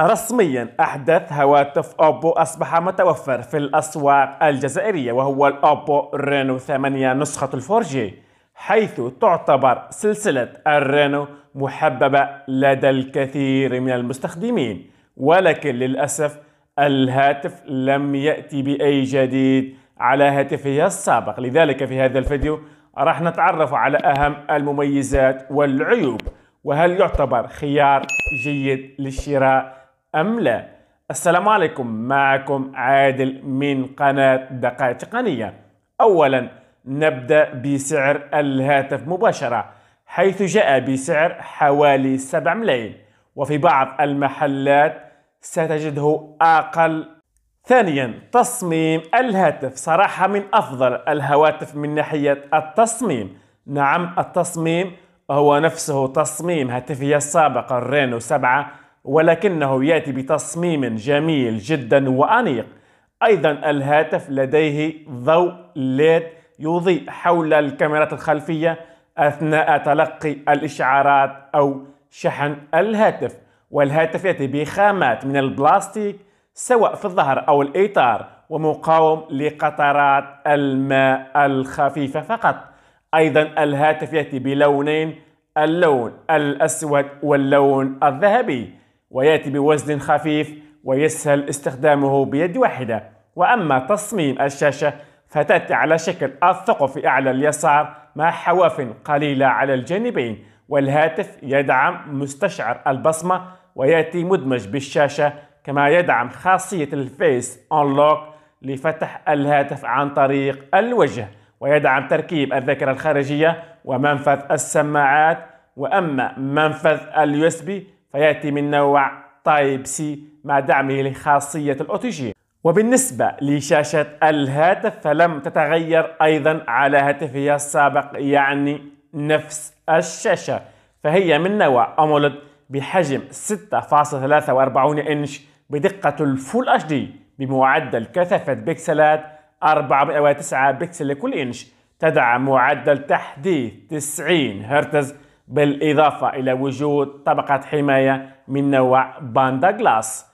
رسميا أحدث هواتف أوبو أصبح متوفر في الأسواق الجزائرية وهو الأوبو رينو 8 نسخة الفورجي حيث تعتبر سلسلة الرينو محببة لدى الكثير من المستخدمين ولكن للأسف الهاتف لم يأتي بأي جديد على هاتفه السابق لذلك في هذا الفيديو راح نتعرف على أهم المميزات والعيوب وهل يعتبر خيار جيد للشراء أم لا السلام عليكم معكم عادل من قناة دقائق تقنية أولا نبدأ بسعر الهاتف مباشرة حيث جاء بسعر حوالي 7 ملايين وفي بعض المحلات ستجده أقل ثانيا تصميم الهاتف صراحة من أفضل الهواتف من ناحية التصميم نعم التصميم هو نفسه تصميم هاتفي السابق الرينو 7 ولكنه ياتي بتصميم جميل جدا وانيق ايضا الهاتف لديه ضوء ليد يضيء حول الكاميرات الخلفيه اثناء تلقي الاشعارات او شحن الهاتف والهاتف ياتي بخامات من البلاستيك سواء في الظهر او الاطار ومقاوم لقطرات الماء الخفيفه فقط ايضا الهاتف ياتي بلونين اللون الاسود واللون الذهبي ويأتي بوزن خفيف ويسهل استخدامه بيد واحدة وأما تصميم الشاشة فتأتي على شكل الثقف أعلى اليسار مع حواف قليلة على الجانبين والهاتف يدعم مستشعر البصمة ويأتي مدمج بالشاشة كما يدعم خاصية الفيس أنلوك لفتح الهاتف عن طريق الوجه ويدعم تركيب الذاكرة الخارجية ومنفذ السماعات وأما منفذ اليو اس بي فيأتي من نوع تايب سي مع دعمه لخاصية الأوتي جي وبالنسبة لشاشة الهاتف فلم تتغير أيضا على هاتفها السابق يعني نفس الشاشة فهي من نوع أمولد بحجم 6.43 إنش بدقة الفول اتش دي بمعدل كثافة بكسلات 409 بكسل لكل إنش تدعم معدل تحديث 90 هرتز بالإضافة إلى وجود طبقة حماية من نوع باندا جلاس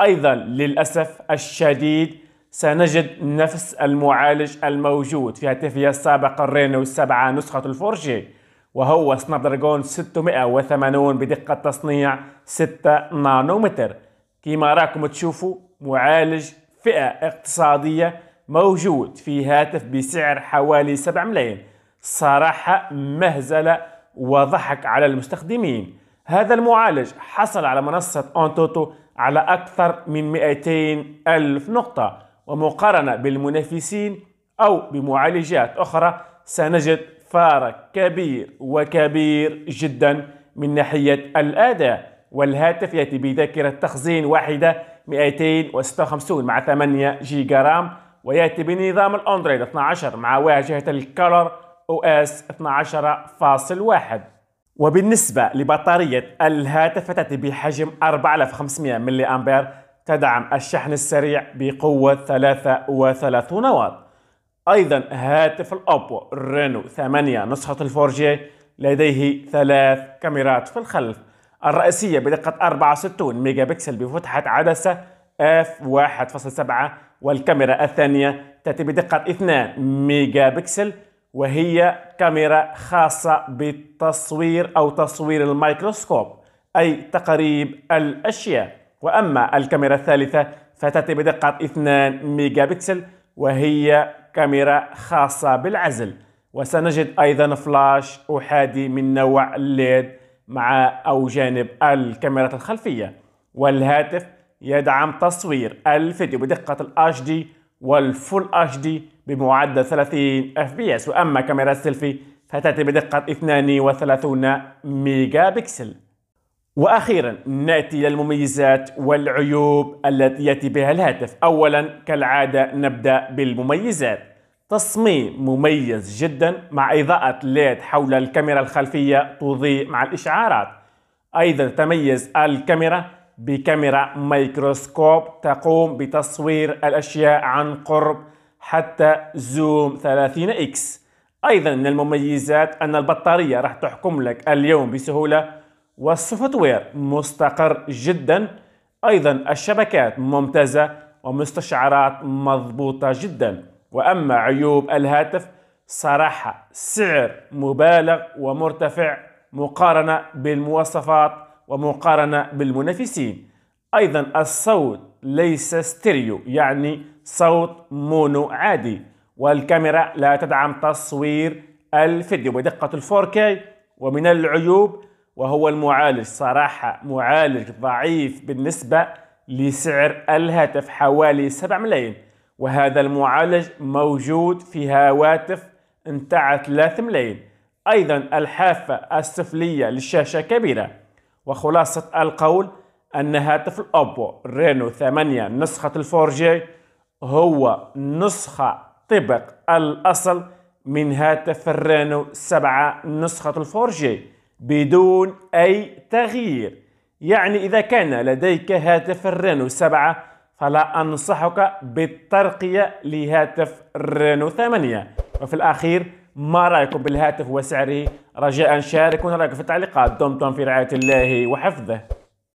أيضا للأسف الشديد سنجد نفس المعالج الموجود في هاتفي السابق الرينو 7 نسخة الفورجي وهو سناب دراجون 680 بدقة تصنيع 6 نانومتر كما راكم تشوفوا معالج فئة اقتصادية موجود في هاتف بسعر حوالي 7 ملايين صراحة مهزلة وضحك على المستخدمين هذا المعالج حصل على منصة أونتوتو على أكثر من 200 ألف نقطة ومقارنة بالمنافسين أو بمعالجات أخرى سنجد فارق كبير وكبير جدا من ناحية الأداء والهاتف يأتي بذاكرة تخزين واحدة 256 مع 8 جيجا رام ويأتي بنظام الأندرويد 12 مع واجهة الكالر او اس 12.1 وبالنسبة لبطارية الهاتف تأتي بحجم 4500 ملي أمبير تدعم الشحن السريع بقوة 33 واط أيضا هاتف الأوبو رينو 8 نسخة الفورجي لديه ثلاث كاميرات في الخلف الرئيسية بدقة 64 ميجا بكسل بفتحة عدسة f1.7 والكاميرا الثانية تأتي بدقة 2 ميجا بكسل وهي كاميرا خاصة بالتصوير أو تصوير الميكروسكوب أي تقريب الأشياء وأما الكاميرا الثالثة فتأتي بدقة 2 ميجا بكسل وهي كاميرا خاصة بالعزل وسنجد أيضا فلاش أحادي من نوع ليد مع أو جانب الكاميرات الخلفية والهاتف يدعم تصوير الفيديو بدقة ال HD والفول اتش دي بمعدل 30 اف بي اس واما كاميرا السيلفي فتأتي بدقة 32 ميجا بكسل واخيرا ناتي للمميزات والعيوب التي ياتي بها الهاتف اولا كالعاده نبدا بالمميزات تصميم مميز جدا مع اضاءه ليد حول الكاميرا الخلفيه تضيء مع الاشعارات ايضا تميز الكاميرا بكاميرا ميكروسكوب تقوم بتصوير الأشياء عن قرب حتى زوم 30 إكس أيضا من المميزات أن البطارية راح تحكم لك اليوم بسهولة والسوفت وير مستقر جدا أيضا الشبكات ممتازة ومستشعرات مضبوطة جدا وأما عيوب الهاتف صراحة سعر مبالغ ومرتفع مقارنة بالمواصفات ومقارنة بالمنافسين أيضا الصوت ليس ستيريو يعني صوت مونو عادي والكاميرا لا تدعم تصوير الفيديو بدقة 4K ومن العيوب وهو المعالج صراحة معالج ضعيف بالنسبة لسعر الهاتف حوالي 7 ملايين وهذا المعالج موجود في هواتف انتعت 3 ملايين أيضا الحافة السفلية للشاشة كبيرة وخلاصة القول أن هاتف الأوبو رينو 8 نسخة الفورجي هو نسخة طبق الأصل من هاتف الرينو 7 نسخة الفورجي بدون أي تغيير يعني إذا كان لديك هاتف الرينو 7 فلا أنصحك بالترقية لهاتف الرينو 8 وفي الأخير ما رايكم بالهاتف وسعره رجاء شاركونا رايكم في التعليقات دمتم في رعايه الله وحفظه